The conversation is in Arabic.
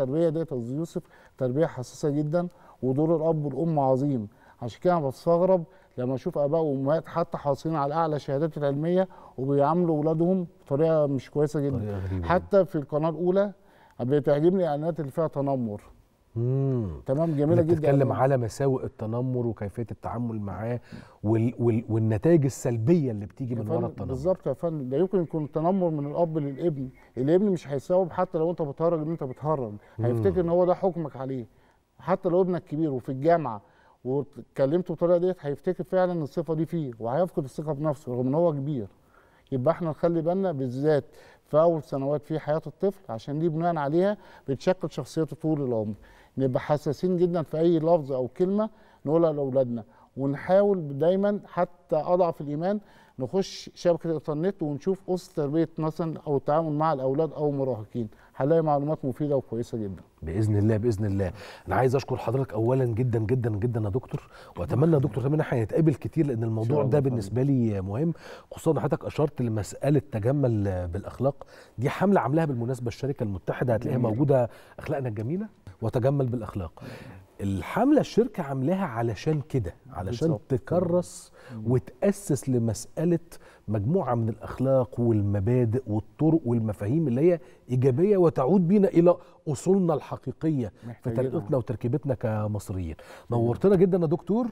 التربيه ديت يا يوسف تربيه حساسه جدا ودور الاب والام عظيم عشان كده انا بستغرب لما اشوف اباء وامهات حتى حاصلين على اعلى شهادات العلميه وبيعاملوا اولادهم بطريقه مش كويسه جدا حتى في القناه الاولى بتعجبني الاعلانات اللي فيها تنمر مم. تمام جميله جدا بتتكلم على مساوئ التنمر وكيفيه التعامل معاه وال وال والنتائج السلبيه اللي بتيجي من ورا التنمر بالظبط يا فندم ده يمكن يكون التنمر من الاب للابن الابن مش هيساوب حتى لو انت بتهرج ان انت بتهرج هيفتكر ان هو ده حكمك عليه حتى لو ابنك كبير وفي الجامعه واتكلمته بالطريقه ديت هيفتكر فعلا الصفه دي فيه وهيفقد الثقه بنفسه رغم ان هو كبير يبقى احنا نخلي بالنا بالذات في اول سنوات في حياه الطفل عشان دي بناء عليها بتشكل شخصيته طول العمر نبقى حساسين جدا في اي لفظ او كلمه نقولها لاولادنا ونحاول دايما حتى اضعف الايمان نخش شبكه الانترنت ونشوف اسس تربيه مثلا او التعامل مع الاولاد او المراهقين هنلاقي معلومات مفيده وكويسه جدا باذن الله باذن الله انا عايز اشكر حضرتك اولا جدا جدا جدا يا دكتور واتمنى يا دكتور ان احنا نتقابل كتير لان الموضوع ده بالنسبه لي مهم خصوصا حضرتك اشرت لمساله تجمل بالاخلاق دي حمله عاملاها بالمناسبه الشركه المتحده هتلاقيها موجوده اخلاقنا الجميله وتجمل بالاخلاق الحمله الشركه عاملاها علشان كده علشان بالزبط. تكرس وتاسس لمساله مجموعه من الاخلاق والمبادئ والطرق والمفاهيم اللي هي ايجابيه وتعود بينا الى اصولنا الحقيقيه في ترقيتنا وتركيبتنا كمصريين نورتنا جدا يا دكتور